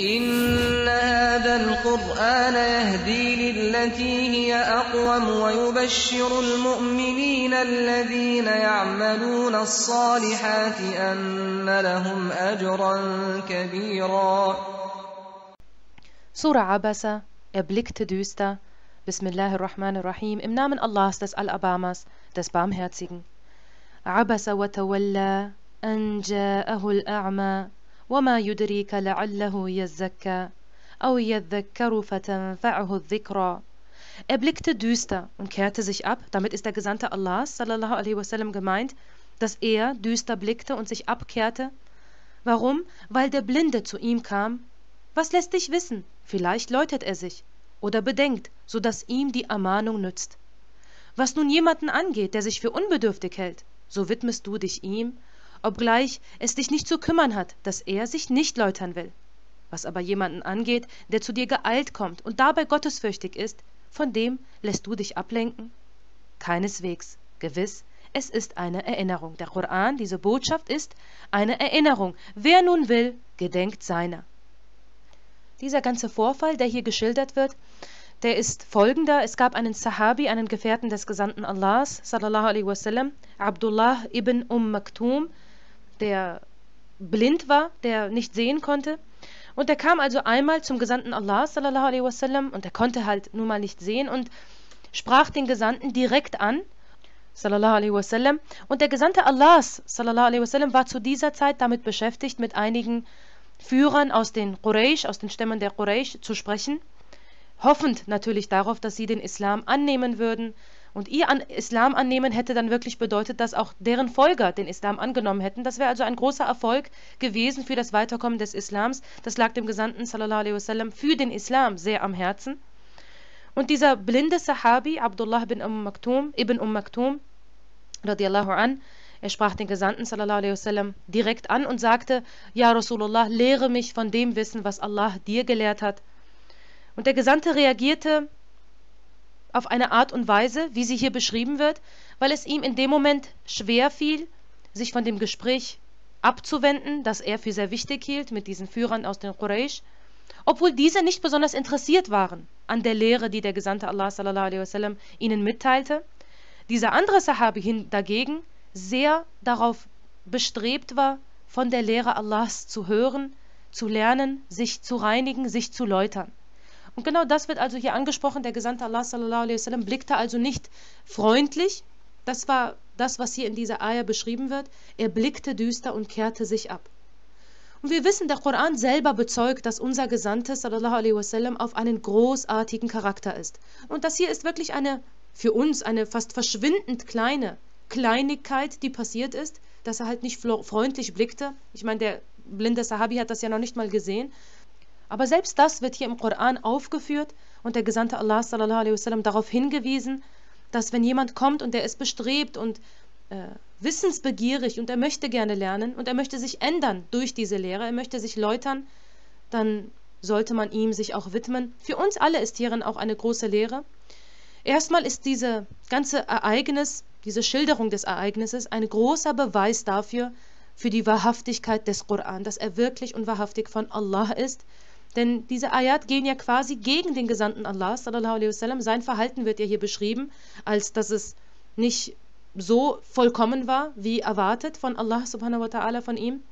إن هذا القرآن يهدي للتي هي أقوم ويبشر المؤمنين الذين يعملون الصالحات أن لهم أجرا كبيرا سورة عبسة أبلك تدوستا بسم الله الرحمن الرحيم إمنا من الله des Alabamas تسبام Barmherzigen عبس وتولى أن جاءه الأعمى وما يدريك لعله يزكى أو يذكر فتنفعه الذكرى Er blickte düster und kehrte sich ab. Damit ist der Gesandte Allahs, sallallahu alaihi wasallam, gemeint, dass er düster blickte und sich abkehrte. Warum? Weil der Blinde zu ihm kam. Was lässt dich wissen? Vielleicht läutet er sich oder bedenkt, so dass ihm die Ermahnung nützt. Was nun jemanden angeht, der sich für unbedürftig hält, so widmest du dich ihm obgleich es dich nicht zu kümmern hat, dass er sich nicht läutern will. Was aber jemanden angeht, der zu dir geeilt kommt und dabei gottesfürchtig ist, von dem lässt du dich ablenken? Keineswegs, gewiss, es ist eine Erinnerung. Der Koran, diese Botschaft ist eine Erinnerung. Wer nun will, gedenkt seiner. Dieser ganze Vorfall, der hier geschildert wird, der ist folgender. Es gab einen Sahabi, einen Gefährten des Gesandten Allahs, sallallahu alaihi wasallam, Abdullah ibn Umm Maktum, der blind war, der nicht sehen konnte. Und er kam also einmal zum Gesandten Allah sallallahu alaihi wasallam und er konnte halt nun mal nicht sehen und sprach den Gesandten direkt an sallallahu alaihi wasallam und der Gesandte Allahs sallallahu alaihi wasallam war zu dieser Zeit damit beschäftigt mit einigen Führern aus den Quraysh, aus den Stämmen der Quraysh zu sprechen, hoffend natürlich darauf, dass sie den Islam annehmen würden und ihr an Islam annehmen hätte dann wirklich bedeutet, dass auch deren Folger den Islam angenommen hätten. Das wäre also ein großer Erfolg gewesen für das Weiterkommen des Islams. Das lag dem Gesandten wasallam für den Islam sehr am Herzen. Und dieser blinde Sahabi Abdullah ibn Umm Maktum, ibn Umm Maktum radiallahu an, er sprach den Gesandten wasallam direkt an und sagte: "Ja Rasulullah, lehre mich von dem Wissen, was Allah dir gelehrt hat." Und der Gesandte reagierte auf eine Art und Weise, wie sie hier beschrieben wird, weil es ihm in dem Moment schwer fiel, sich von dem Gespräch abzuwenden, das er für sehr wichtig hielt mit diesen Führern aus den Quraysh, obwohl diese nicht besonders interessiert waren an der Lehre, die der Gesandte Allah wasallam, ihnen mitteilte. Dieser andere Sahabi hin dagegen sehr darauf bestrebt war, von der Lehre Allahs zu hören, zu lernen, sich zu reinigen, sich zu läutern. Und genau das wird also hier angesprochen. Der Gesandte Allah sallallahu alaihi wasallam blickte also nicht freundlich. Das war das, was hier in dieser Eier beschrieben wird. Er blickte düster und kehrte sich ab. Und wir wissen, der Koran selber bezeugt, dass unser Gesandte sallallahu alaihi wasallam auf einen großartigen Charakter ist. Und das hier ist wirklich eine für uns eine fast verschwindend kleine Kleinigkeit, die passiert ist, dass er halt nicht freundlich blickte. Ich meine, der blinde Sahabi hat das ja noch nicht mal gesehen, aber selbst das wird hier im Koran aufgeführt und der Gesandte Allah sallallahu wasallam, darauf hingewiesen, dass wenn jemand kommt und der ist bestrebt und äh, wissensbegierig und er möchte gerne lernen und er möchte sich ändern durch diese Lehre, er möchte sich läutern, dann sollte man ihm sich auch widmen. Für uns alle ist hierin auch eine große Lehre. Erstmal ist diese ganze Ereignis, diese Schilderung des Ereignisses ein großer Beweis dafür, für die Wahrhaftigkeit des Koran, dass er wirklich und wahrhaftig von Allah ist denn diese Ayat gehen ja quasi gegen den Gesandten Allah, sallallahu alaihi wasallam. Sein Verhalten wird ja hier beschrieben, als dass es nicht so vollkommen war, wie erwartet von Allah subhanahu wa ta'ala von ihm.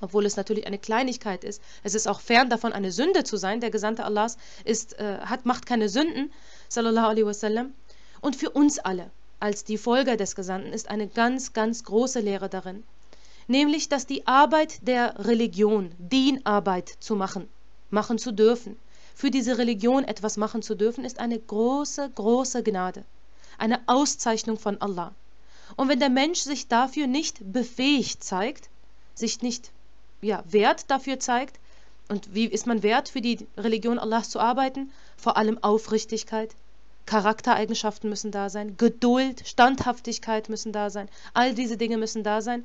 Obwohl es natürlich eine Kleinigkeit ist. Es ist auch fern davon, eine Sünde zu sein. Der Gesandte Allahs ist, äh, hat, macht keine Sünden, sallallahu alaihi wasallam. Und für uns alle, als die Folger des Gesandten, ist eine ganz, ganz große Lehre darin. Nämlich, dass die Arbeit der Religion, Dienarbeit zu machen, machen zu dürfen. Für diese Religion etwas machen zu dürfen, ist eine große, große Gnade, eine Auszeichnung von Allah. Und wenn der Mensch sich dafür nicht befähigt zeigt, sich nicht ja, wert dafür zeigt, und wie ist man wert, für die Religion Allahs zu arbeiten? Vor allem Aufrichtigkeit, Charaktereigenschaften müssen da sein, Geduld, Standhaftigkeit müssen da sein, all diese Dinge müssen da sein.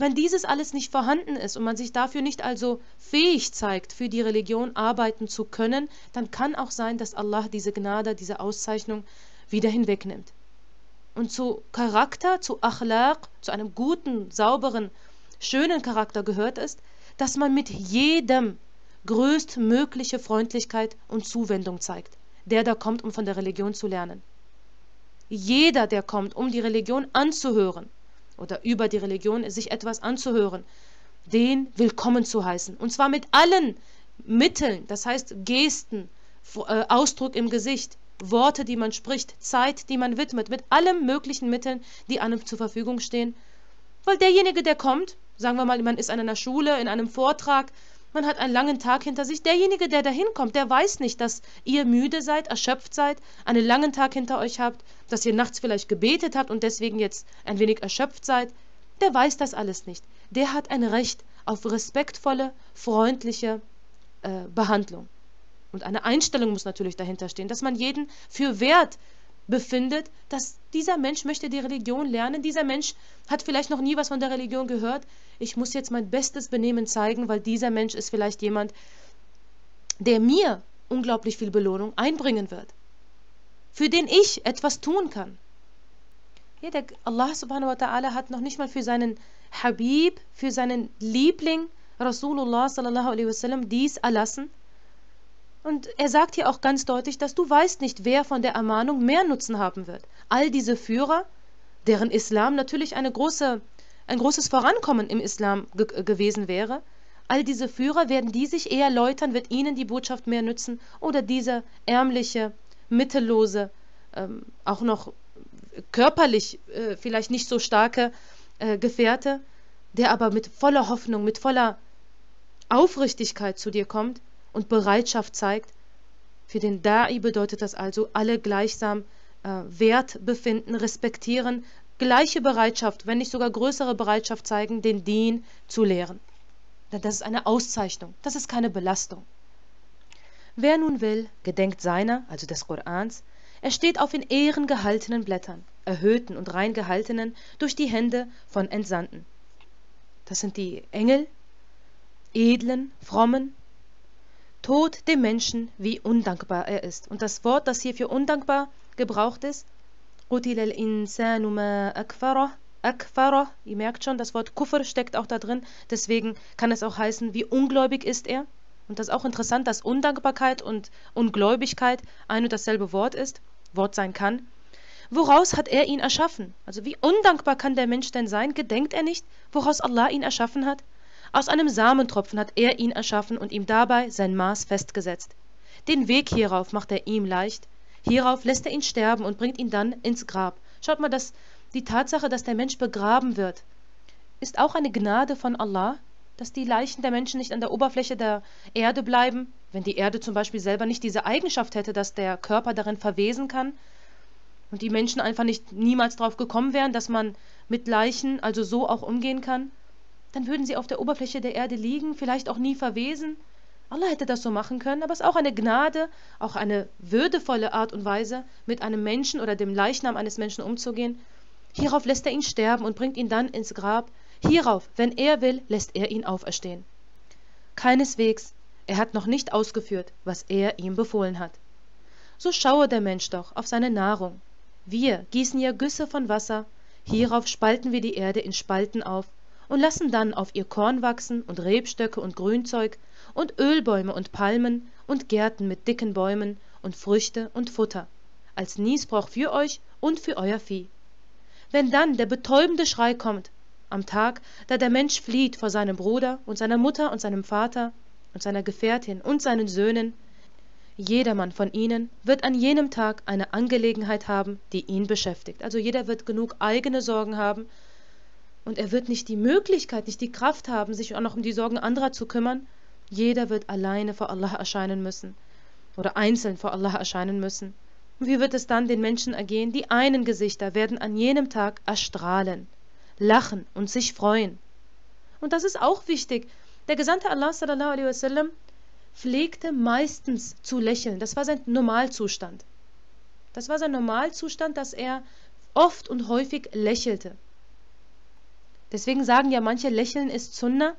Wenn dieses alles nicht vorhanden ist und man sich dafür nicht also fähig zeigt, für die Religion arbeiten zu können, dann kann auch sein, dass Allah diese Gnade, diese Auszeichnung wieder hinwegnimmt. Und zu Charakter, zu Akhlaq, zu einem guten, sauberen, schönen Charakter gehört es, dass man mit jedem größtmögliche Freundlichkeit und Zuwendung zeigt, der da kommt, um von der Religion zu lernen. Jeder, der kommt, um die Religion anzuhören, oder über die Religion sich etwas anzuhören, den willkommen zu heißen. Und zwar mit allen Mitteln, das heißt Gesten, äh, Ausdruck im Gesicht, Worte, die man spricht, Zeit, die man widmet, mit allen möglichen Mitteln, die einem zur Verfügung stehen. Weil derjenige, der kommt, sagen wir mal, man ist an einer Schule, in einem Vortrag, man hat einen langen Tag hinter sich. Derjenige, der da hinkommt, der weiß nicht, dass ihr müde seid, erschöpft seid, einen langen Tag hinter euch habt, dass ihr nachts vielleicht gebetet habt und deswegen jetzt ein wenig erschöpft seid. Der weiß das alles nicht. Der hat ein Recht auf respektvolle, freundliche äh, Behandlung. Und eine Einstellung muss natürlich dahinter stehen, dass man jeden für wert befindet, dass dieser Mensch möchte die Religion lernen, dieser Mensch hat vielleicht noch nie was von der Religion gehört, ich muss jetzt mein bestes Benehmen zeigen, weil dieser Mensch ist vielleicht jemand, der mir unglaublich viel Belohnung einbringen wird, für den ich etwas tun kann. Ja, der Allah subhanahu wa ta'ala hat noch nicht mal für seinen Habib, für seinen Liebling Rasulullah sallallahu alaihi wasallam dies erlassen, und er sagt hier auch ganz deutlich, dass du weißt nicht, wer von der Ermahnung mehr Nutzen haben wird. All diese Führer, deren Islam natürlich eine große, ein großes Vorankommen im Islam ge gewesen wäre, all diese Führer, werden die sich eher läutern, wird ihnen die Botschaft mehr nützen oder dieser ärmliche, mittellose, ähm, auch noch körperlich äh, vielleicht nicht so starke äh, Gefährte, der aber mit voller Hoffnung, mit voller Aufrichtigkeit zu dir kommt, und Bereitschaft zeigt. Für den Da'i bedeutet das also, alle gleichsam äh, Wert befinden, respektieren, gleiche Bereitschaft, wenn nicht sogar größere Bereitschaft zeigen, den Dien zu lehren. Denn das ist eine Auszeichnung, das ist keine Belastung. Wer nun will, gedenkt seiner, also des Korans, er steht auf in Ehren gehaltenen Blättern, erhöhten und rein gehaltenen durch die Hände von Entsandten. Das sind die Engel, edlen, frommen, Tod dem Menschen, wie undankbar er ist. Und das Wort, das hier für undankbar gebraucht ist, قُتِلَ الْإِنسَانُ مَا أَكْفَرَهُ ihr merkt schon, das Wort Kufr steckt auch da drin, deswegen kann es auch heißen, wie ungläubig ist er. Und das ist auch interessant, dass Undankbarkeit und Ungläubigkeit ein und dasselbe Wort ist, Wort sein kann. Woraus hat er ihn erschaffen? Also wie undankbar kann der Mensch denn sein? Gedenkt er nicht, woraus Allah ihn erschaffen hat? Aus einem Samentropfen hat er ihn erschaffen und ihm dabei sein Maß festgesetzt. Den Weg hierauf macht er ihm leicht. Hierauf lässt er ihn sterben und bringt ihn dann ins Grab. Schaut mal, dass die Tatsache, dass der Mensch begraben wird, ist auch eine Gnade von Allah, dass die Leichen der Menschen nicht an der Oberfläche der Erde bleiben, wenn die Erde zum Beispiel selber nicht diese Eigenschaft hätte, dass der Körper darin verwesen kann und die Menschen einfach nicht niemals darauf gekommen wären, dass man mit Leichen also so auch umgehen kann? dann würden sie auf der Oberfläche der Erde liegen, vielleicht auch nie verwesen. Allah hätte das so machen können, aber es ist auch eine Gnade, auch eine würdevolle Art und Weise, mit einem Menschen oder dem Leichnam eines Menschen umzugehen. Hierauf lässt er ihn sterben und bringt ihn dann ins Grab. Hierauf, wenn er will, lässt er ihn auferstehen. Keineswegs, er hat noch nicht ausgeführt, was er ihm befohlen hat. So schaue der Mensch doch auf seine Nahrung. Wir gießen ihr Güsse von Wasser, hierauf spalten wir die Erde in Spalten auf, und lassen dann auf ihr Korn wachsen und Rebstöcke und Grünzeug und Ölbäume und Palmen und Gärten mit dicken Bäumen und Früchte und Futter, als Niesbrauch für euch und für euer Vieh. Wenn dann der betäubende Schrei kommt, am Tag, da der Mensch flieht vor seinem Bruder und seiner Mutter und seinem Vater und seiner Gefährtin und seinen Söhnen, jedermann von ihnen wird an jenem Tag eine Angelegenheit haben, die ihn beschäftigt. Also jeder wird genug eigene Sorgen haben, und er wird nicht die Möglichkeit, nicht die Kraft haben, sich auch noch um die Sorgen anderer zu kümmern. Jeder wird alleine vor Allah erscheinen müssen. Oder einzeln vor Allah erscheinen müssen. Und wie wird es dann den Menschen ergehen? Die einen Gesichter werden an jenem Tag erstrahlen, lachen und sich freuen. Und das ist auch wichtig. Der Gesandte Allah sallallahu alaihi wasallam pflegte meistens zu lächeln. Das war sein Normalzustand. Das war sein Normalzustand, dass er oft und häufig lächelte. Deswegen sagen ja manche, Lächeln ist Zunder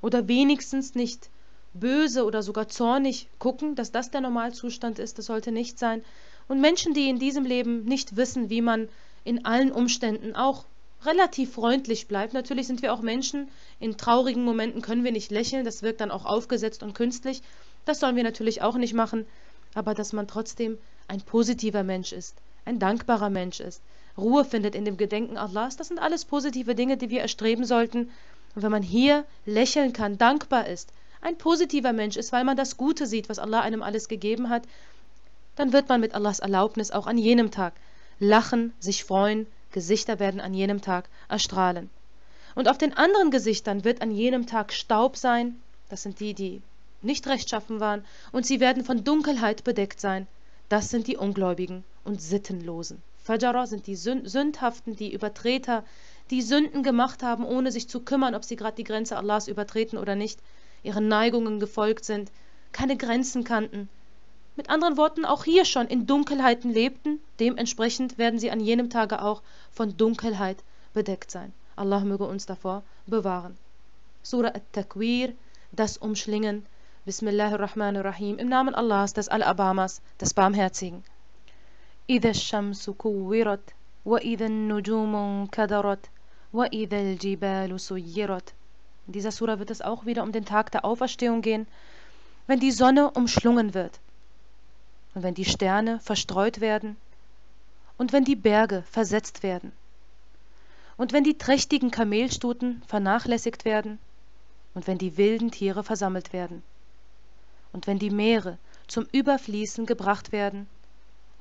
oder wenigstens nicht böse oder sogar zornig gucken, dass das der Normalzustand ist, das sollte nicht sein. Und Menschen, die in diesem Leben nicht wissen, wie man in allen Umständen auch relativ freundlich bleibt. Natürlich sind wir auch Menschen, in traurigen Momenten können wir nicht lächeln, das wirkt dann auch aufgesetzt und künstlich. Das sollen wir natürlich auch nicht machen, aber dass man trotzdem ein positiver Mensch ist, ein dankbarer Mensch ist, Ruhe findet in dem Gedenken Allahs. Das sind alles positive Dinge, die wir erstreben sollten. Und wenn man hier lächeln kann, dankbar ist, ein positiver Mensch ist, weil man das Gute sieht, was Allah einem alles gegeben hat, dann wird man mit Allahs Erlaubnis auch an jenem Tag lachen, sich freuen, Gesichter werden an jenem Tag erstrahlen. Und auf den anderen Gesichtern wird an jenem Tag Staub sein, das sind die, die nicht rechtschaffen waren, und sie werden von Dunkelheit bedeckt sein, das sind die Ungläubigen und Sittenlosen. Fajara sind die Sündhaften, die Übertreter, die Sünden gemacht haben, ohne sich zu kümmern, ob sie gerade die Grenze Allahs übertreten oder nicht, ihren Neigungen gefolgt sind, keine Grenzen kannten. Mit anderen Worten, auch hier schon in Dunkelheiten lebten, dementsprechend werden sie an jenem Tage auch von Dunkelheit bedeckt sein. Allah möge uns davor bewahren. Surah At-Takwir, das Umschlingen, Bismillahirrahmanirrahim, im Namen Allahs, des Al-Abamas, des Barmherzigen. إذا الشمس كورت وإذا النجوم انكدرت وإذا الجبال سيرت In dieser Sura wird es auch wieder um den Tag der Auferstehung gehen, wenn die Sonne umschlungen wird und wenn die Sterne verstreut werden und wenn die Berge versetzt werden und wenn die trächtigen Kamelstuten vernachlässigt werden und wenn die wilden Tiere versammelt werden und wenn die Meere zum Überfließen gebracht werden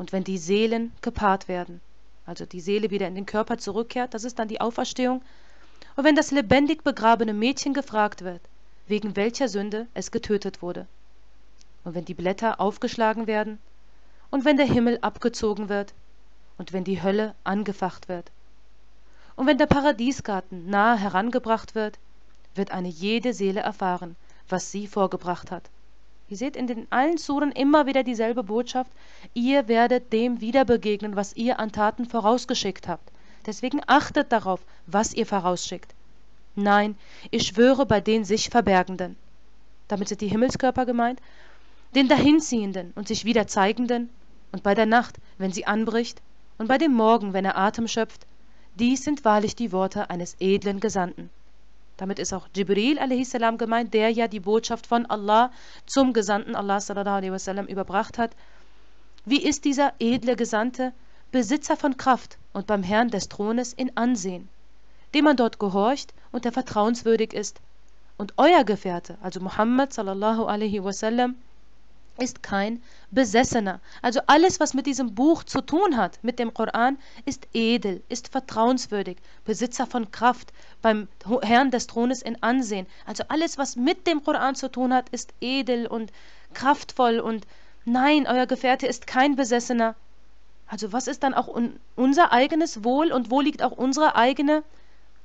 und wenn die Seelen gepaart werden, also die Seele wieder in den Körper zurückkehrt, das ist dann die Auferstehung. Und wenn das lebendig begrabene Mädchen gefragt wird, wegen welcher Sünde es getötet wurde. Und wenn die Blätter aufgeschlagen werden, und wenn der Himmel abgezogen wird, und wenn die Hölle angefacht wird. Und wenn der Paradiesgarten nahe herangebracht wird, wird eine jede Seele erfahren, was sie vorgebracht hat. Ihr seht in den allen Suren immer wieder dieselbe Botschaft, ihr werdet dem wieder begegnen, was ihr an Taten vorausgeschickt habt. Deswegen achtet darauf, was ihr vorausschickt. Nein, ich schwöre bei den sich Verbergenden. Damit sind die Himmelskörper gemeint, den Dahinziehenden und sich wieder Zeigenden, und bei der Nacht, wenn sie anbricht, und bei dem Morgen, wenn er Atem schöpft, dies sind wahrlich die Worte eines edlen Gesandten. Damit ist auch Jibril a.s. gemeint, der ja die Botschaft von Allah zum Gesandten Allah wasallam, überbracht hat. Wie ist dieser edle Gesandte Besitzer von Kraft und beim Herrn des Thrones in Ansehen, dem man dort gehorcht und der vertrauenswürdig ist? Und euer Gefährte, also Muhammad sallallahu alaihi wasallam, ist kein Besessener. Also alles, was mit diesem Buch zu tun hat, mit dem Koran, ist edel, ist vertrauenswürdig, Besitzer von Kraft, beim Herrn des Thrones in Ansehen. Also alles, was mit dem Koran zu tun hat, ist edel und kraftvoll und nein, euer Gefährte ist kein Besessener. Also was ist dann auch un unser eigenes Wohl und wo liegt auch unser eigener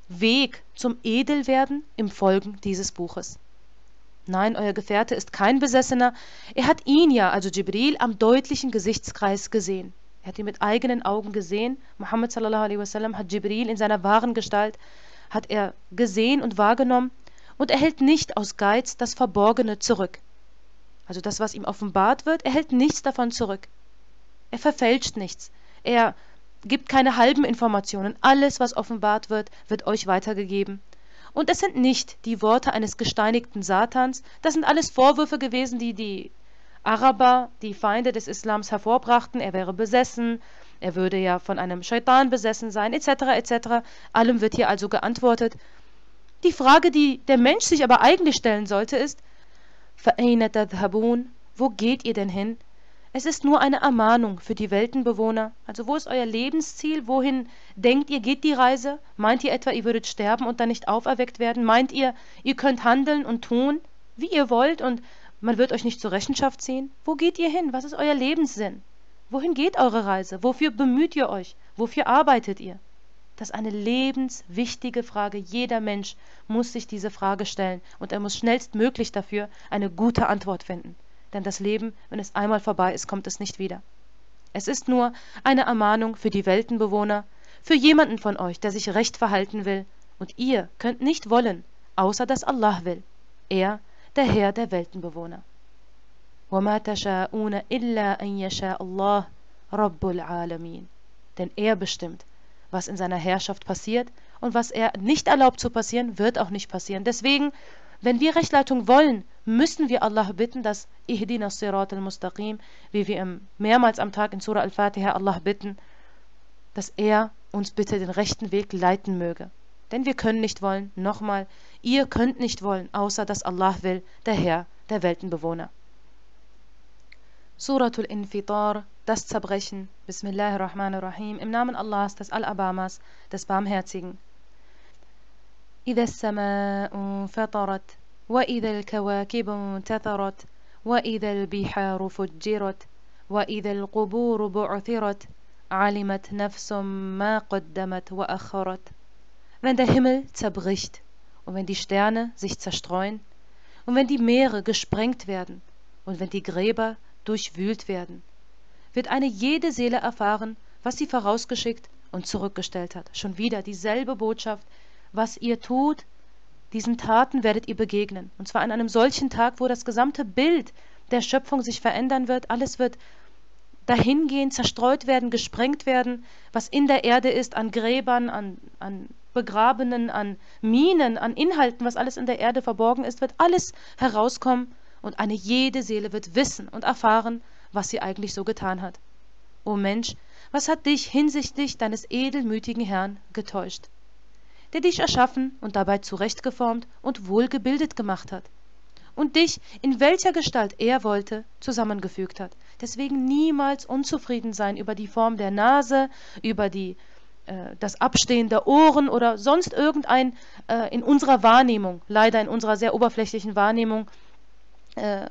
Weg zum Edelwerden im Folgen dieses Buches? Nein, euer Gefährte ist kein Besessener. Er hat ihn ja, also Jibril, am deutlichen Gesichtskreis gesehen. Er hat ihn mit eigenen Augen gesehen. Muhammad sallallahu alaihi wasallam hat Jibril in seiner wahren Gestalt hat er gesehen und wahrgenommen und er hält nicht aus Geiz das Verborgene zurück. Also das, was ihm offenbart wird, er hält nichts davon zurück. Er verfälscht nichts. Er gibt keine halben Informationen. Alles, was offenbart wird, wird euch weitergegeben. Und es sind nicht die Worte eines gesteinigten Satans, das sind alles Vorwürfe gewesen, die die Araber, die Feinde des Islams hervorbrachten, er wäre besessen, er würde ja von einem Scheitan besessen sein, etc., etc. Allem wird hier also geantwortet. Die Frage, die der Mensch sich aber eigentlich stellen sollte, ist, wo geht ihr denn hin? Es ist nur eine Ermahnung für die Weltenbewohner. Also wo ist euer Lebensziel? Wohin denkt ihr, geht die Reise? Meint ihr etwa, ihr würdet sterben und dann nicht auferweckt werden? Meint ihr, ihr könnt handeln und tun, wie ihr wollt und man wird euch nicht zur Rechenschaft ziehen? Wo geht ihr hin? Was ist euer Lebenssinn? Wohin geht eure Reise? Wofür bemüht ihr euch? Wofür arbeitet ihr? Das ist eine lebenswichtige Frage. Jeder Mensch muss sich diese Frage stellen und er muss schnellstmöglich dafür eine gute Antwort finden denn das Leben, wenn es einmal vorbei ist, kommt es nicht wieder. Es ist nur eine Ermahnung für die Weltenbewohner, für jemanden von euch, der sich recht verhalten will, und ihr könnt nicht wollen, außer dass Allah will, er, der Herr der Weltenbewohner. وَمَا تَشَاءُونَ إِلَّا أَن يَشَاءَ اللَّهُ Denn er bestimmt, was in seiner Herrschaft passiert, und was er nicht erlaubt zu passieren, wird auch nicht passieren. Deswegen wenn wir Rechtleitung wollen, müssen wir Allah bitten, dass Ihdina Sirat al-Mustaqim, wie wir mehrmals am Tag in Surah al-Fatiha Allah bitten, dass er uns bitte den rechten Weg leiten möge. Denn wir können nicht wollen, nochmal, ihr könnt nicht wollen, außer dass Allah will, der Herr der Weltenbewohner. Surah al Infitar, das Zerbrechen, Bismillahirrahmanirrahim, im Namen Allahs, des Al-Abamas, des Barmherzigen. إذا السماء انفطرت وإذا الكواكب انتثرت وإذا البحار فجرت وإذا القبور بعثرت علمت نفس ما قدمت وأخرت Wenn der Himmel zerbricht und wenn die Sterne sich zerstreuen und wenn die Meere gesprengt werden und wenn die Gräber durchwühlt werden, wird eine jede Seele erfahren, was sie vorausgeschickt und zurückgestellt hat. Schon wieder dieselbe Botschaft, was ihr tut, diesen Taten werdet ihr begegnen. Und zwar an einem solchen Tag, wo das gesamte Bild der Schöpfung sich verändern wird, alles wird dahingehen, zerstreut werden, gesprengt werden, was in der Erde ist, an Gräbern, an, an Begrabenen, an Minen, an Inhalten, was alles in der Erde verborgen ist, wird alles herauskommen und eine jede Seele wird wissen und erfahren, was sie eigentlich so getan hat. O Mensch, was hat dich hinsichtlich deines edelmütigen Herrn getäuscht? der dich erschaffen und dabei zurechtgeformt und wohlgebildet gemacht hat und dich, in welcher Gestalt er wollte, zusammengefügt hat. Deswegen niemals unzufrieden sein über die Form der Nase, über die, äh, das Abstehen der Ohren oder sonst irgendein äh, in unserer Wahrnehmung, leider in unserer sehr oberflächlichen Wahrnehmung, äh,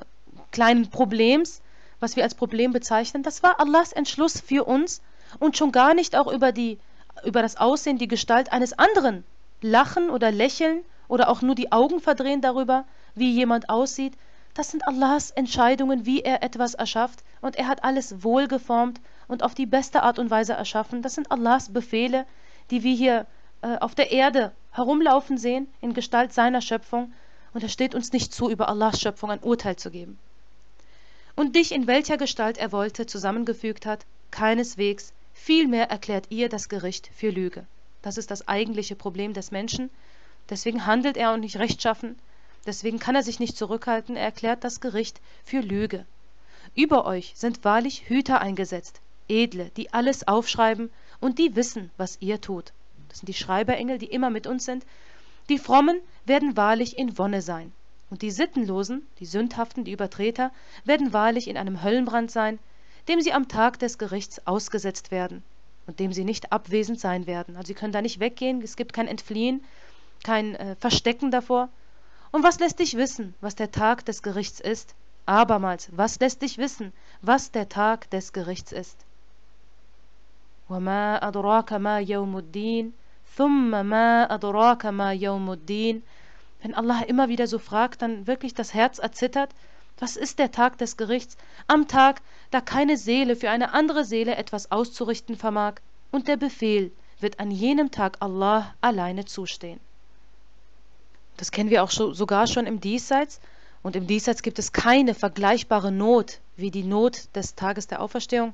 kleinen Problems, was wir als Problem bezeichnen. Das war Allahs Entschluss für uns und schon gar nicht auch über, die, über das Aussehen, die Gestalt eines anderen lachen oder lächeln oder auch nur die Augen verdrehen darüber, wie jemand aussieht, das sind Allahs Entscheidungen, wie er etwas erschafft, und er hat alles wohlgeformt und auf die beste Art und Weise erschaffen. Das sind Allahs Befehle, die wir hier äh, auf der Erde herumlaufen sehen, in Gestalt seiner Schöpfung, und es steht uns nicht zu, über Allahs Schöpfung ein Urteil zu geben. Und dich in welcher Gestalt er wollte zusammengefügt hat, keineswegs, vielmehr erklärt ihr das Gericht für Lüge. Das ist das eigentliche Problem des Menschen. Deswegen handelt er auch nicht rechtschaffen. Deswegen kann er sich nicht zurückhalten. Er erklärt das Gericht für Lüge. Über euch sind wahrlich Hüter eingesetzt, edle, die alles aufschreiben und die wissen, was ihr tut. Das sind die Schreiberengel, die immer mit uns sind. Die Frommen werden wahrlich in Wonne sein. Und die Sittenlosen, die Sündhaften, die Übertreter, werden wahrlich in einem Höllenbrand sein, dem sie am Tag des Gerichts ausgesetzt werden und dem sie nicht abwesend sein werden. Also sie können da nicht weggehen, es gibt kein Entfliehen, kein äh, Verstecken davor. Und was lässt dich wissen, was der Tag des Gerichts ist? Abermals, was lässt dich wissen, was der Tag des Gerichts ist? وما أدراك ما يوم الدين ثم ما أدراك ما يوم الدين Wenn Allah immer wieder so fragt, dann wirklich das Herz erzittert was ist der Tag des Gerichts, am Tag, da keine Seele für eine andere Seele etwas auszurichten vermag, und der Befehl wird an jenem Tag Allah alleine zustehen. Das kennen wir auch schon, sogar schon im Diesseits, und im Diesseits gibt es keine vergleichbare Not wie die Not des Tages der Auferstehung.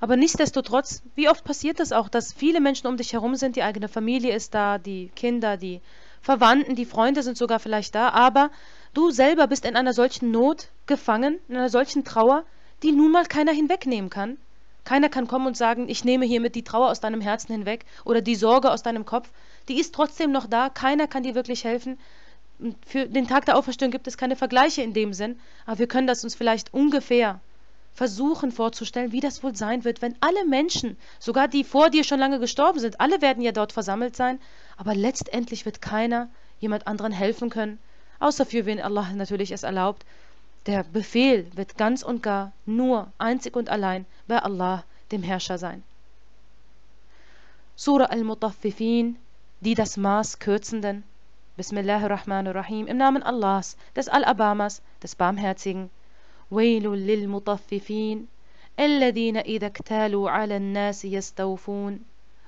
Aber nichtsdestotrotz, wie oft passiert es auch, dass viele Menschen um dich herum sind, die eigene Familie ist da, die Kinder, die Verwandten, die Freunde sind sogar vielleicht da, aber Du selber bist in einer solchen Not gefangen, in einer solchen Trauer, die nun mal keiner hinwegnehmen kann. Keiner kann kommen und sagen, ich nehme hiermit die Trauer aus deinem Herzen hinweg oder die Sorge aus deinem Kopf. Die ist trotzdem noch da, keiner kann dir wirklich helfen. Für den Tag der Auferstehung gibt es keine Vergleiche in dem Sinn, aber wir können das uns vielleicht ungefähr versuchen vorzustellen, wie das wohl sein wird, wenn alle Menschen, sogar die vor dir schon lange gestorben sind, alle werden ja dort versammelt sein, aber letztendlich wird keiner jemand anderen helfen können, außer für wen Allah natürlich es erlaubt. Der Befehl wird ganz und gar nur einzig und allein bei Allah, dem Herrscher, sein. Surah Al-Mutaffifin, die das Maß kürzenden. Bismillahirrahmanirrahim, im Namen Allahs, des Al-Abamas, des Barmherzigen. Wailul lil Mutaffifin, الذين إذا اكتالوا على الناس يستوفون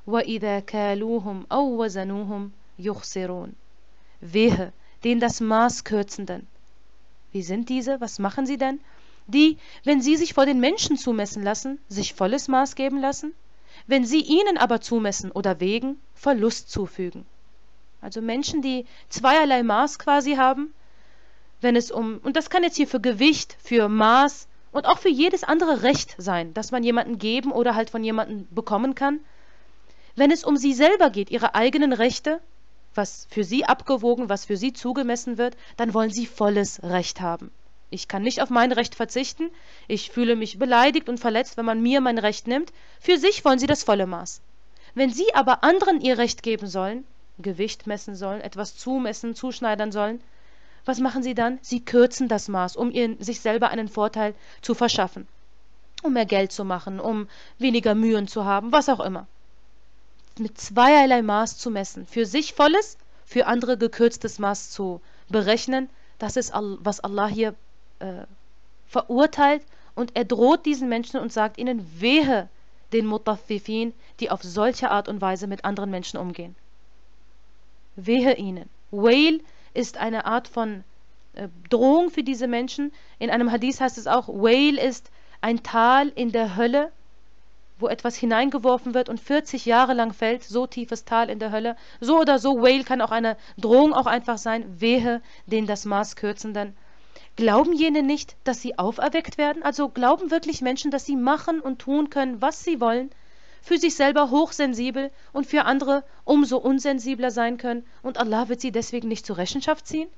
وإذا كالوهم أو وزنوهم يخسرون Wehe den das Maß kürzenden. Wie sind diese? Was machen sie denn? Die, wenn sie sich vor den Menschen zumessen lassen, sich volles Maß geben lassen, wenn sie ihnen aber zumessen oder wegen, Verlust zufügen. Also Menschen, die zweierlei Maß quasi haben, wenn es um, und das kann jetzt hier für Gewicht, für Maß und auch für jedes andere Recht sein, das man jemanden geben oder halt von jemandem bekommen kann, wenn es um sie selber geht, ihre eigenen Rechte, was für sie abgewogen, was für sie zugemessen wird, dann wollen sie volles Recht haben. Ich kann nicht auf mein Recht verzichten, ich fühle mich beleidigt und verletzt, wenn man mir mein Recht nimmt, für sich wollen sie das volle Maß. Wenn sie aber anderen ihr Recht geben sollen, Gewicht messen sollen, etwas zumessen, zuschneidern sollen, was machen sie dann? Sie kürzen das Maß, um ihren, sich selber einen Vorteil zu verschaffen, um mehr Geld zu machen, um weniger Mühen zu haben, was auch immer mit zweierlei Maß zu messen. Für sich volles, für andere gekürztes Maß zu berechnen. Das ist, was Allah hier äh, verurteilt und er droht diesen Menschen und sagt ihnen, wehe den Mutaffifin, die auf solche Art und Weise mit anderen Menschen umgehen. Wehe ihnen. Wail ist eine Art von äh, Drohung für diese Menschen. In einem Hadith heißt es auch, Wail ist ein Tal in der Hölle, wo etwas hineingeworfen wird und 40 Jahre lang fällt, so tiefes Tal in der Hölle. So oder so, Whale kann auch eine Drohung auch einfach sein, wehe den das Maß kürzenden. Glauben jene nicht, dass sie auferweckt werden? Also glauben wirklich Menschen, dass sie machen und tun können, was sie wollen? für sich selber hochsensibel und für andere umso unsensibler sein können und Allah wird sie deswegen nicht zur Rechenschaft ziehen?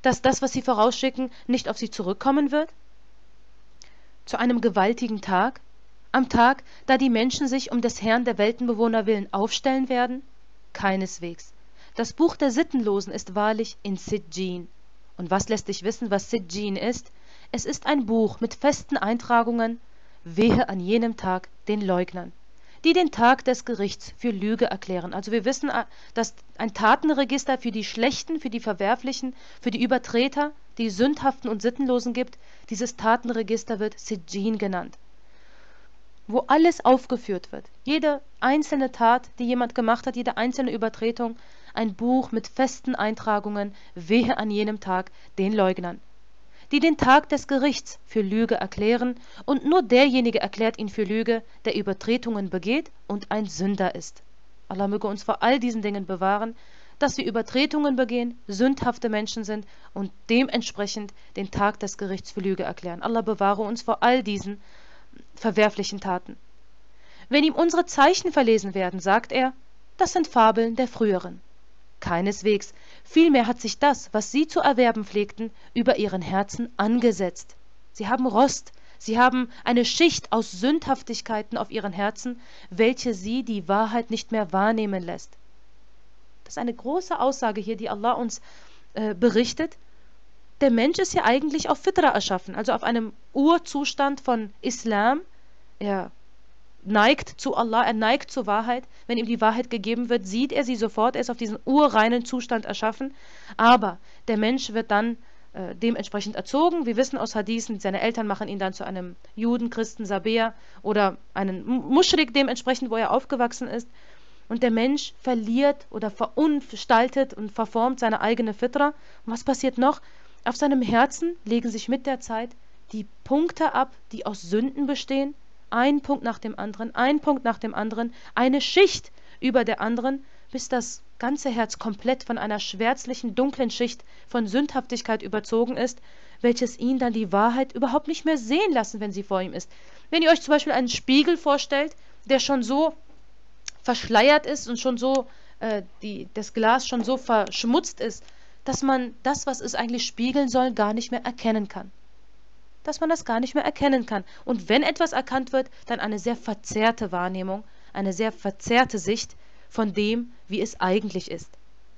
Dass das, was sie vorausschicken, nicht auf sie zurückkommen wird? Zu einem gewaltigen Tag, am Tag, da die Menschen sich um des Herrn der Weltenbewohner willen aufstellen werden? Keineswegs. Das Buch der Sittenlosen ist wahrlich in Sidjin. Und was lässt dich wissen, was Sidjin ist? Es ist ein Buch mit festen Eintragungen, wehe an jenem Tag den Leugnern, die den Tag des Gerichts für Lüge erklären. Also wir wissen, äh, dass ein Tatenregister für die Schlechten, für die Verwerflichen, für die Übertreter, die Sündhaften und Sittenlosen gibt, dieses Tatenregister wird Sidjin genannt wo alles aufgeführt wird. Jede einzelne Tat, die jemand gemacht hat, jede einzelne Übertretung, ein Buch mit festen Eintragungen, wehe an jenem Tag den Leugnern, die den Tag des Gerichts für Lüge erklären, und nur derjenige erklärt ihn für Lüge, der Übertretungen begeht und ein Sünder ist. Allah möge uns vor all diesen Dingen bewahren, dass wir Übertretungen begehen, sündhafte Menschen sind und dementsprechend den Tag des Gerichts für Lüge erklären. Allah bewahre uns vor all diesen verwerflichen Taten. Wenn ihm unsere Zeichen verlesen werden, sagt er, das sind Fabeln der früheren. Keineswegs, vielmehr hat sich das, was sie zu erwerben pflegten, über ihren Herzen angesetzt. Sie haben Rost, sie haben eine Schicht aus Sündhaftigkeiten auf ihren Herzen, welche sie die Wahrheit nicht mehr wahrnehmen lässt. Das ist eine große Aussage hier, die Allah uns äh, berichtet, der Mensch ist ja eigentlich auf Fitra erschaffen, also auf einem Urzustand von Islam. Er neigt zu Allah, er neigt zur Wahrheit. Wenn ihm die Wahrheit gegeben wird, sieht er sie sofort, er ist auf diesen urreinen Zustand erschaffen. Aber der Mensch wird dann äh, dementsprechend erzogen. Wir wissen aus Hadithen, seine Eltern machen ihn dann zu einem Juden, Christen, Sabäer oder einen Muschrik dementsprechend, wo er aufgewachsen ist. Und der Mensch verliert oder verunstaltet und verformt seine eigene Fitra. Und was passiert noch? Auf seinem Herzen legen sich mit der Zeit die Punkte ab, die aus Sünden bestehen, ein Punkt nach dem anderen, ein Punkt nach dem anderen, eine Schicht über der anderen, bis das ganze Herz komplett von einer schwärzlichen, dunklen Schicht von Sündhaftigkeit überzogen ist, welches ihn dann die Wahrheit überhaupt nicht mehr sehen lassen, wenn sie vor ihm ist. Wenn ihr euch zum Beispiel einen Spiegel vorstellt, der schon so verschleiert ist und schon so, äh, die, das Glas schon so verschmutzt ist, dass man das, was es eigentlich spiegeln soll, gar nicht mehr erkennen kann. Dass man das gar nicht mehr erkennen kann. Und wenn etwas erkannt wird, dann eine sehr verzerrte Wahrnehmung, eine sehr verzerrte Sicht von dem, wie es eigentlich ist.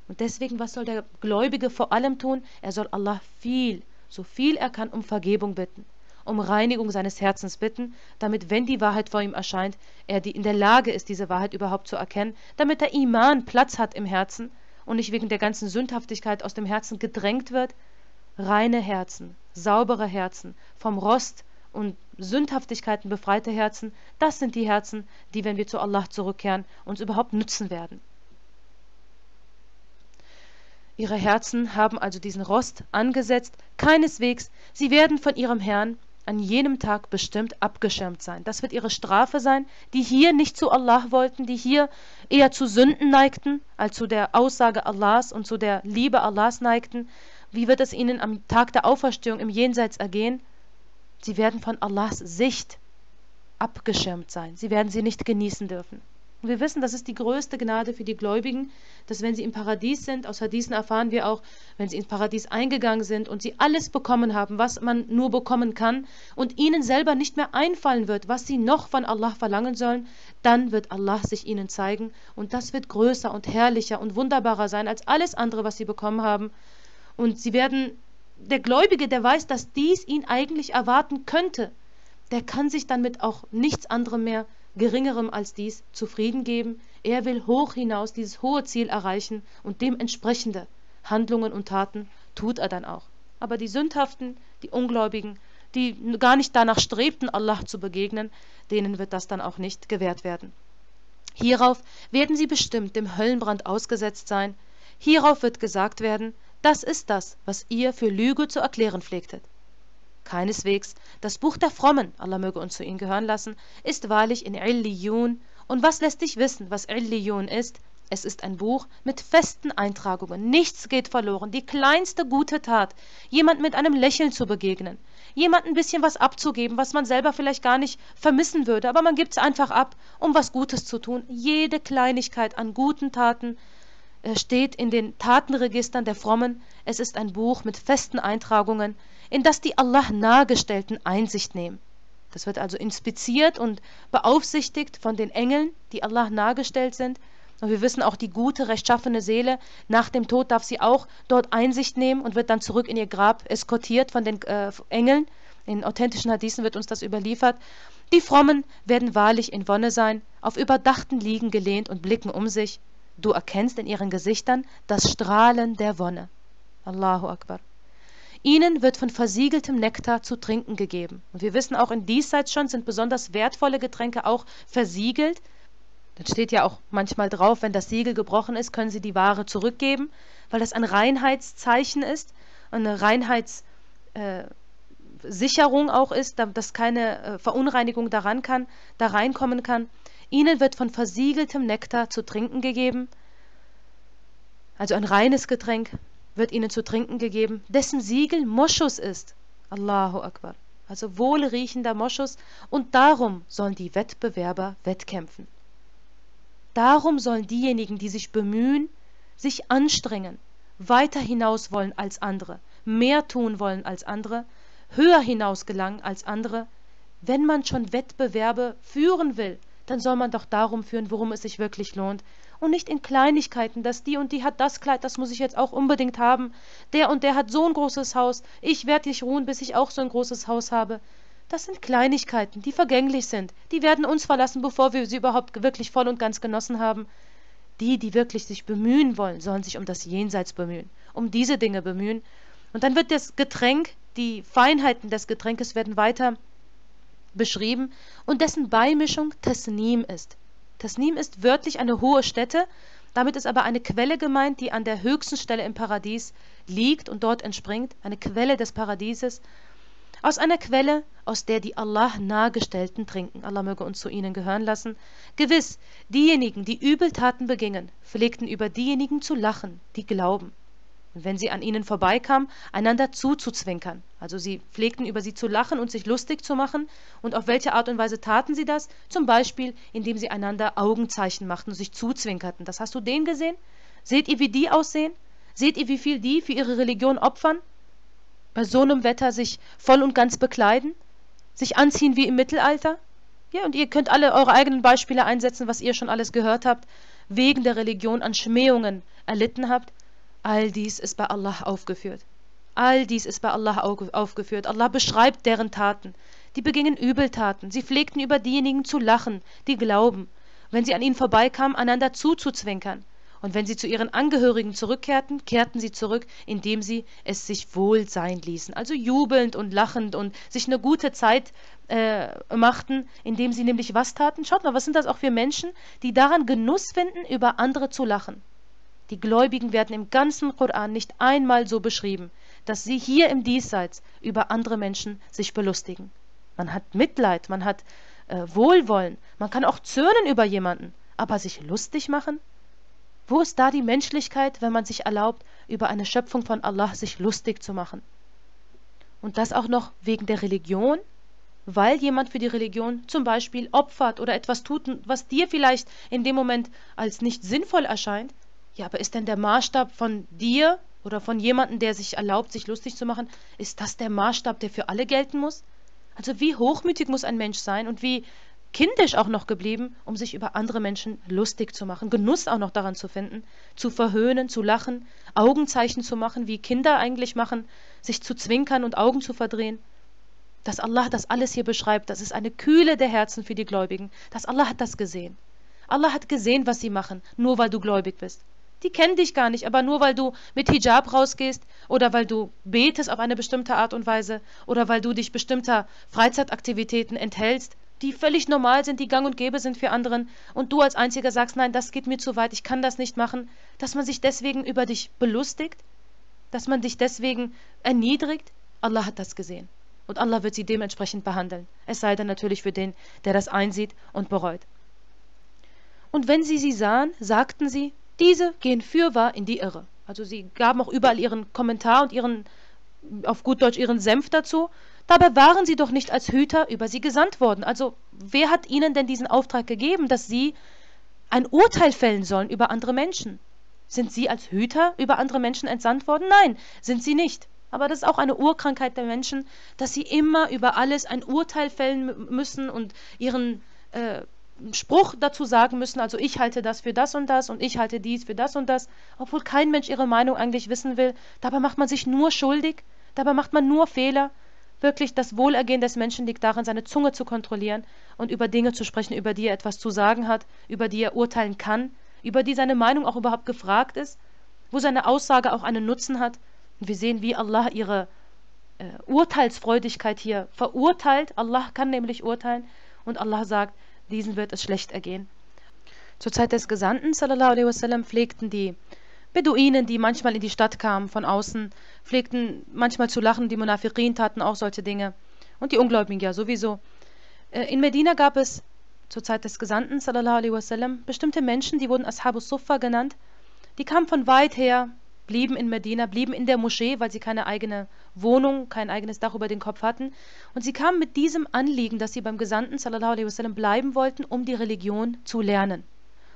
Und deswegen, was soll der Gläubige vor allem tun? Er soll Allah viel, so viel er kann, um Vergebung bitten, um Reinigung seines Herzens bitten, damit, wenn die Wahrheit vor ihm erscheint, er die in der Lage ist, diese Wahrheit überhaupt zu erkennen, damit der Iman Platz hat im Herzen und nicht wegen der ganzen Sündhaftigkeit aus dem Herzen gedrängt wird, reine Herzen, saubere Herzen, vom Rost und Sündhaftigkeiten befreite Herzen, das sind die Herzen, die, wenn wir zu Allah zurückkehren, uns überhaupt nützen werden. Ihre Herzen haben also diesen Rost angesetzt, keineswegs, sie werden von ihrem Herrn an jenem Tag bestimmt abgeschirmt sein. Das wird ihre Strafe sein, die hier nicht zu Allah wollten, die hier eher zu Sünden neigten, als zu der Aussage Allahs und zu der Liebe Allahs neigten. Wie wird es ihnen am Tag der Auferstehung im Jenseits ergehen? Sie werden von Allahs Sicht abgeschirmt sein. Sie werden sie nicht genießen dürfen. Und wir wissen, das ist die größte Gnade für die Gläubigen, dass wenn sie im Paradies sind, aus Hadithen erfahren wir auch, wenn sie ins Paradies eingegangen sind und sie alles bekommen haben, was man nur bekommen kann und ihnen selber nicht mehr einfallen wird, was sie noch von Allah verlangen sollen, dann wird Allah sich ihnen zeigen und das wird größer und herrlicher und wunderbarer sein als alles andere, was sie bekommen haben. Und sie werden, der Gläubige, der weiß, dass dies ihn eigentlich erwarten könnte, der kann sich damit auch nichts anderem mehr Geringerem als dies zufrieden geben, er will hoch hinaus dieses hohe Ziel erreichen und dementsprechende Handlungen und Taten tut er dann auch. Aber die Sündhaften, die Ungläubigen, die gar nicht danach strebten, Allah zu begegnen, denen wird das dann auch nicht gewährt werden. Hierauf werden sie bestimmt dem Höllenbrand ausgesetzt sein, hierauf wird gesagt werden, das ist das, was ihr für Lüge zu erklären pflegtet. Keineswegs. Das Buch der Frommen, Allah möge uns zu ihnen gehören lassen, ist wahrlich in Illiyun. Und was lässt dich wissen, was Illiyun ist? Es ist ein Buch mit festen Eintragungen. Nichts geht verloren. Die kleinste gute Tat, jemand mit einem Lächeln zu begegnen, jemand ein bisschen was abzugeben, was man selber vielleicht gar nicht vermissen würde, aber man gibt es einfach ab, um was Gutes zu tun. Jede Kleinigkeit an guten Taten äh, steht in den Tatenregistern der Frommen. Es ist ein Buch mit festen Eintragungen in das die Allah nahegestellten Einsicht nehmen. Das wird also inspiziert und beaufsichtigt von den Engeln, die Allah nahegestellt sind. Und wir wissen auch, die gute, rechtschaffene Seele, nach dem Tod darf sie auch dort Einsicht nehmen und wird dann zurück in ihr Grab eskortiert von den äh, Engeln. In authentischen Hadithen wird uns das überliefert. Die Frommen werden wahrlich in Wonne sein, auf überdachten Liegen gelehnt und blicken um sich. Du erkennst in ihren Gesichtern das Strahlen der Wonne. Allahu Akbar. Ihnen wird von versiegeltem Nektar zu trinken gegeben. Und wir wissen auch in Diesseits schon, sind besonders wertvolle Getränke auch versiegelt. Das steht ja auch manchmal drauf, wenn das Siegel gebrochen ist, können Sie die Ware zurückgeben, weil das ein Reinheitszeichen ist, eine Reinheitssicherung äh, auch ist, dass keine äh, Verunreinigung daran kann, da reinkommen kann. Ihnen wird von versiegeltem Nektar zu trinken gegeben, also ein reines Getränk wird ihnen zu trinken gegeben, dessen Siegel Moschus ist. Allahu Akbar. Also wohlriechender Moschus. Und darum sollen die Wettbewerber wettkämpfen. Darum sollen diejenigen, die sich bemühen, sich anstrengen, weiter hinaus wollen als andere, mehr tun wollen als andere, höher hinaus gelangen als andere. Wenn man schon Wettbewerbe führen will, dann soll man doch darum führen, worum es sich wirklich lohnt und nicht in Kleinigkeiten, dass die und die hat das Kleid, das muss ich jetzt auch unbedingt haben, der und der hat so ein großes Haus, ich werde nicht ruhen, bis ich auch so ein großes Haus habe. Das sind Kleinigkeiten, die vergänglich sind, die werden uns verlassen, bevor wir sie überhaupt wirklich voll und ganz genossen haben. Die, die wirklich sich bemühen wollen, sollen sich um das Jenseits bemühen, um diese Dinge bemühen, und dann wird das Getränk, die Feinheiten des Getränkes werden weiter beschrieben und dessen Beimischung Tasnim ist. Tasnim ist wörtlich eine hohe Stätte, damit ist aber eine Quelle gemeint, die an der höchsten Stelle im Paradies liegt und dort entspringt, eine Quelle des Paradieses, aus einer Quelle, aus der die Allah nahegestellten trinken. Allah möge uns zu ihnen gehören lassen. Gewiss, diejenigen, die Übeltaten begingen, pflegten über diejenigen zu lachen, die glauben wenn sie an ihnen vorbeikam, einander zuzuzwinkern. Also sie pflegten über sie zu lachen und sich lustig zu machen. Und auf welche Art und Weise taten sie das? Zum Beispiel, indem sie einander Augenzeichen machten und sich zuzwinkerten. Das hast du denen gesehen? Seht ihr, wie die aussehen? Seht ihr, wie viel die für ihre Religion opfern? Bei so einem Wetter sich voll und ganz bekleiden? Sich anziehen wie im Mittelalter? Ja, und ihr könnt alle eure eigenen Beispiele einsetzen, was ihr schon alles gehört habt, wegen der Religion an Schmähungen erlitten habt All dies ist bei Allah aufgeführt. All dies ist bei Allah aufgeführt. Allah beschreibt deren Taten. Die begingen Übeltaten. Sie pflegten über diejenigen zu lachen, die glauben. Wenn sie an ihnen vorbeikamen, einander zuzuzwinkern. Und wenn sie zu ihren Angehörigen zurückkehrten, kehrten sie zurück, indem sie es sich wohl sein ließen. Also jubelnd und lachend und sich eine gute Zeit äh, machten, indem sie nämlich was taten? Schaut mal, was sind das auch für Menschen, die daran Genuss finden, über andere zu lachen. Die Gläubigen werden im ganzen Koran nicht einmal so beschrieben, dass sie hier im Diesseits über andere Menschen sich belustigen. Man hat Mitleid, man hat äh, Wohlwollen, man kann auch zürnen über jemanden, aber sich lustig machen? Wo ist da die Menschlichkeit, wenn man sich erlaubt, über eine Schöpfung von Allah sich lustig zu machen? Und das auch noch wegen der Religion? Weil jemand für die Religion zum Beispiel opfert oder etwas tut, was dir vielleicht in dem Moment als nicht sinnvoll erscheint, ja, aber ist denn der Maßstab von dir oder von jemandem, der sich erlaubt, sich lustig zu machen, ist das der Maßstab, der für alle gelten muss? Also wie hochmütig muss ein Mensch sein und wie kindisch auch noch geblieben, um sich über andere Menschen lustig zu machen, Genuss auch noch daran zu finden, zu verhöhnen, zu lachen, Augenzeichen zu machen, wie Kinder eigentlich machen, sich zu zwinkern und Augen zu verdrehen. Dass Allah das alles hier beschreibt, das ist eine Kühle der Herzen für die Gläubigen. Dass Allah hat das gesehen. Allah hat gesehen, was sie machen, nur weil du gläubig bist die kennen dich gar nicht, aber nur weil du mit Hijab rausgehst oder weil du betest auf eine bestimmte Art und Weise oder weil du dich bestimmter Freizeitaktivitäten enthältst, die völlig normal sind, die gang und gäbe sind für anderen, und du als Einziger sagst, nein, das geht mir zu weit, ich kann das nicht machen, dass man sich deswegen über dich belustigt, dass man dich deswegen erniedrigt, Allah hat das gesehen. Und Allah wird sie dementsprechend behandeln. Es sei denn natürlich für den, der das einsieht und bereut. Und wenn sie sie sahen, sagten sie, diese gehen fürwahr in die Irre. Also sie gaben auch überall ihren Kommentar und ihren, auf gut Deutsch, ihren Senf dazu. Dabei waren sie doch nicht als Hüter über sie gesandt worden. Also wer hat ihnen denn diesen Auftrag gegeben, dass sie ein Urteil fällen sollen über andere Menschen? Sind sie als Hüter über andere Menschen entsandt worden? Nein, sind sie nicht. Aber das ist auch eine Urkrankheit der Menschen, dass sie immer über alles ein Urteil fällen müssen und ihren äh, Spruch dazu sagen müssen, also ich halte das für das und das und ich halte dies für das und das, obwohl kein Mensch ihre Meinung eigentlich wissen will. Dabei macht man sich nur schuldig, dabei macht man nur Fehler. Wirklich, das Wohlergehen des Menschen liegt darin, seine Zunge zu kontrollieren und über Dinge zu sprechen, über die er etwas zu sagen hat, über die er urteilen kann, über die seine Meinung auch überhaupt gefragt ist, wo seine Aussage auch einen Nutzen hat. Und wir sehen, wie Allah ihre äh, Urteilsfreudigkeit hier verurteilt. Allah kann nämlich urteilen und Allah sagt, diesen wird es schlecht ergehen. Zur Zeit des Gesandten sallallahu alaihi wasallam pflegten die Beduinen, die manchmal in die Stadt kamen von außen, pflegten manchmal zu lachen, die Munafiqin taten auch solche Dinge und die Ungläubigen ja sowieso. Äh, in Medina gab es zur Zeit des Gesandten sallallahu alaihi wasallam bestimmte Menschen, die wurden Ashabus Suffa genannt, die kamen von weit her, blieben in Medina, blieben in der Moschee, weil sie keine eigene Wohnung, kein eigenes Dach über den Kopf hatten. Und sie kamen mit diesem Anliegen, dass sie beim Gesandten sallallahu alaihi wasallam bleiben wollten, um die Religion zu lernen.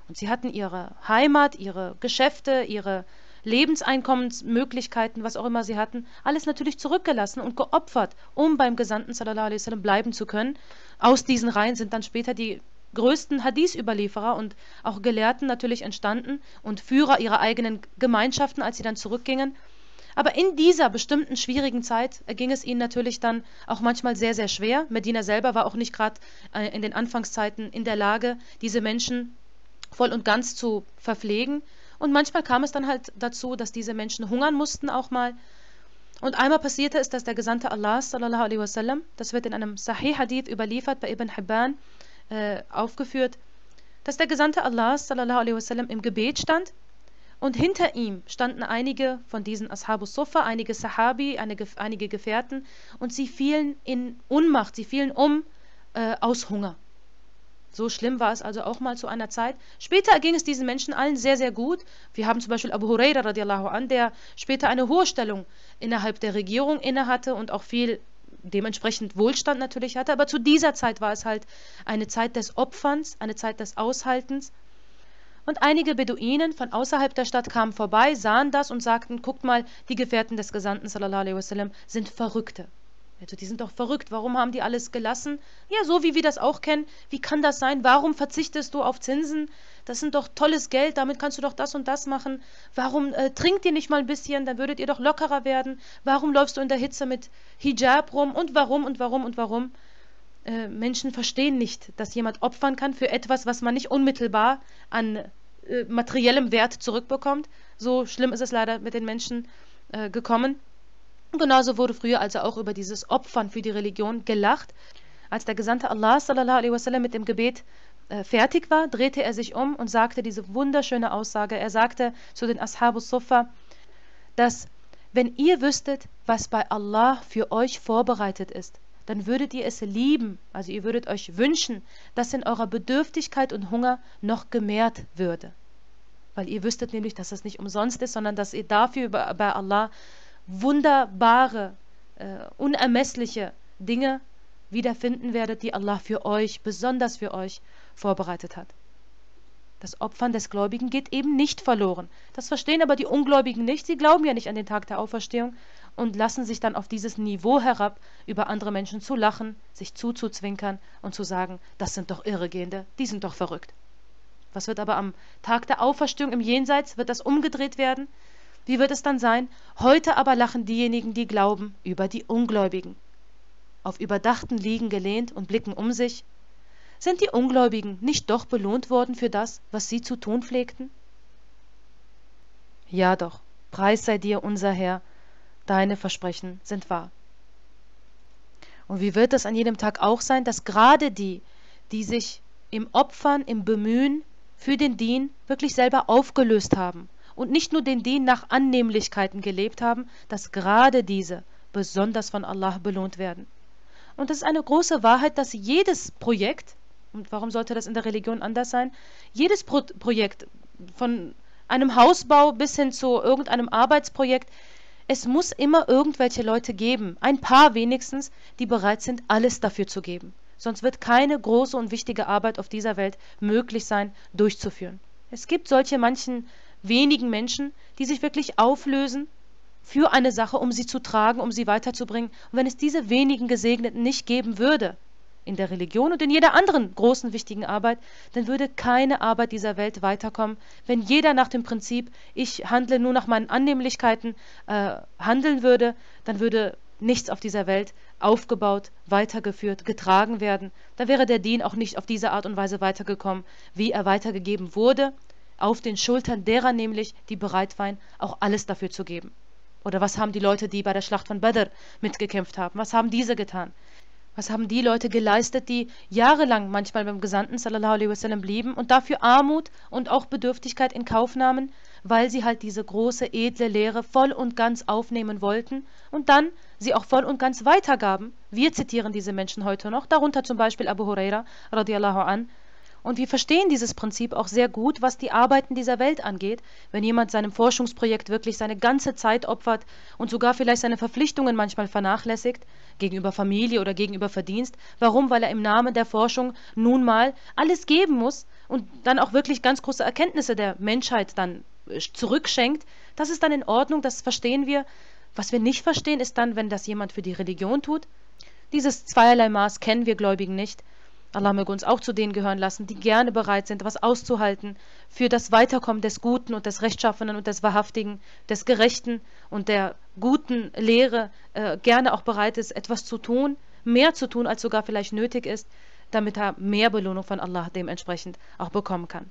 Und sie hatten ihre Heimat, ihre Geschäfte, ihre Lebenseinkommensmöglichkeiten, was auch immer sie hatten, alles natürlich zurückgelassen und geopfert, um beim Gesandten sallallahu alaihi wasallam bleiben zu können. Aus diesen Reihen sind dann später die größten Hadith-Überlieferer und auch Gelehrten natürlich entstanden und Führer ihrer eigenen Gemeinschaften, als sie dann zurückgingen. Aber in dieser bestimmten schwierigen Zeit ging es ihnen natürlich dann auch manchmal sehr, sehr schwer. Medina selber war auch nicht gerade äh, in den Anfangszeiten in der Lage, diese Menschen voll und ganz zu verpflegen. Und manchmal kam es dann halt dazu, dass diese Menschen hungern mussten auch mal. Und einmal passierte es, dass der Gesandte Allah, sallallahu alaihi wasallam, das wird in einem Sahih-Hadith überliefert bei Ibn Hibban, äh, aufgeführt, dass der Gesandte Allahs wasallam, im Gebet stand und hinter ihm standen einige von diesen Ashabus Sufa, einige Sahabi, einige, einige Gefährten und sie fielen in Unmacht, sie fielen um äh, aus Hunger. So schlimm war es also auch mal zu einer Zeit. Später ging es diesen Menschen allen sehr, sehr gut. Wir haben zum Beispiel Abu Huraira an, der später eine hohe Stellung innerhalb der Regierung innehatte und auch viel dementsprechend Wohlstand natürlich hatte, aber zu dieser Zeit war es halt eine Zeit des Opferns, eine Zeit des Aushaltens. Und einige Beduinen von außerhalb der Stadt kamen vorbei, sahen das und sagten, guckt mal, die Gefährten des Gesandten sallallahu wasallam sind Verrückte. Also die sind doch verrückt, warum haben die alles gelassen? Ja, so wie wir das auch kennen, wie kann das sein? Warum verzichtest du auf Zinsen? das sind doch tolles Geld, damit kannst du doch das und das machen. Warum äh, trinkt ihr nicht mal ein bisschen, dann würdet ihr doch lockerer werden. Warum läufst du in der Hitze mit Hijab rum und warum und warum und warum? Äh, Menschen verstehen nicht, dass jemand opfern kann für etwas, was man nicht unmittelbar an äh, materiellem Wert zurückbekommt. So schlimm ist es leider mit den Menschen äh, gekommen. Genauso wurde früher also auch über dieses Opfern für die Religion gelacht. Als der Gesandte Allah wasallam mit dem Gebet äh, fertig war, drehte er sich um und sagte diese wunderschöne Aussage. Er sagte zu den Ashabus Sufa, dass wenn ihr wüsstet, was bei Allah für euch vorbereitet ist, dann würdet ihr es lieben, also ihr würdet euch wünschen, dass in eurer Bedürftigkeit und Hunger noch gemehrt würde. Weil ihr wüsstet nämlich, dass das nicht umsonst ist, sondern dass ihr dafür bei Allah wunderbare, äh, unermessliche Dinge wiederfinden werdet, die Allah für euch, besonders für euch, vorbereitet hat. Das Opfern des Gläubigen geht eben nicht verloren. Das verstehen aber die Ungläubigen nicht, sie glauben ja nicht an den Tag der Auferstehung und lassen sich dann auf dieses Niveau herab, über andere Menschen zu lachen, sich zuzuzwinkern und zu sagen, das sind doch Irregehende, die sind doch verrückt. Was wird aber am Tag der Auferstehung im Jenseits, wird das umgedreht werden? Wie wird es dann sein? Heute aber lachen diejenigen, die glauben, über die Ungläubigen. Auf überdachten Liegen gelehnt und blicken um sich, sind die Ungläubigen nicht doch belohnt worden für das, was sie zu tun pflegten? Ja doch, Preis sei dir, unser Herr, deine Versprechen sind wahr. Und wie wird es an jedem Tag auch sein, dass gerade die, die sich im Opfern, im Bemühen für den Dien wirklich selber aufgelöst haben und nicht nur den Dien nach Annehmlichkeiten gelebt haben, dass gerade diese besonders von Allah belohnt werden. Und es ist eine große Wahrheit, dass jedes Projekt, und warum sollte das in der Religion anders sein? Jedes Pro Projekt, von einem Hausbau bis hin zu irgendeinem Arbeitsprojekt, es muss immer irgendwelche Leute geben, ein paar wenigstens, die bereit sind, alles dafür zu geben. Sonst wird keine große und wichtige Arbeit auf dieser Welt möglich sein, durchzuführen. Es gibt solche manchen wenigen Menschen, die sich wirklich auflösen für eine Sache, um sie zu tragen, um sie weiterzubringen. Und wenn es diese wenigen Gesegneten nicht geben würde, in der Religion und in jeder anderen großen, wichtigen Arbeit, dann würde keine Arbeit dieser Welt weiterkommen, wenn jeder nach dem Prinzip, ich handle nur nach meinen Annehmlichkeiten, äh, handeln würde, dann würde nichts auf dieser Welt aufgebaut, weitergeführt, getragen werden. Dann wäre der Dien auch nicht auf diese Art und Weise weitergekommen, wie er weitergegeben wurde, auf den Schultern derer nämlich, die bereit waren, auch alles dafür zu geben. Oder was haben die Leute, die bei der Schlacht von Badr mitgekämpft haben? Was haben diese getan? Was haben die Leute geleistet, die jahrelang manchmal beim Gesandten sallallahu alaihi wasallam blieben und dafür Armut und auch Bedürftigkeit in Kauf nahmen, weil sie halt diese große, edle Lehre voll und ganz aufnehmen wollten und dann sie auch voll und ganz weitergaben. Wir zitieren diese Menschen heute noch, darunter zum Beispiel Abu Huraira radiallahu anh, und wir verstehen dieses Prinzip auch sehr gut, was die Arbeiten dieser Welt angeht. Wenn jemand seinem Forschungsprojekt wirklich seine ganze Zeit opfert und sogar vielleicht seine Verpflichtungen manchmal vernachlässigt, gegenüber Familie oder gegenüber Verdienst, warum? Weil er im Namen der Forschung nun mal alles geben muss und dann auch wirklich ganz große Erkenntnisse der Menschheit dann äh, zurückschenkt, das ist dann in Ordnung, das verstehen wir. Was wir nicht verstehen, ist dann, wenn das jemand für die Religion tut. Dieses zweierlei Maß kennen wir Gläubigen nicht. Allah möge uns auch zu denen gehören lassen, die gerne bereit sind, was auszuhalten für das Weiterkommen des Guten und des Rechtschaffenen und des Wahrhaftigen, des Gerechten und der guten Lehre, äh, gerne auch bereit ist, etwas zu tun, mehr zu tun, als sogar vielleicht nötig ist, damit er mehr Belohnung von Allah dementsprechend auch bekommen kann.